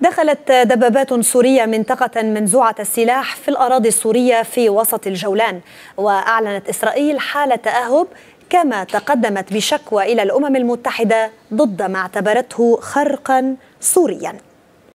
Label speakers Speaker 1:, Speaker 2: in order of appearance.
Speaker 1: دخلت دبابات سورية منطقة منزوعة السلاح في الأراضي السورية في وسط الجولان وأعلنت إسرائيل حالة تأهب كما تقدمت بشكوى إلى الأمم المتحدة ضد ما اعتبرته خرقا سوريا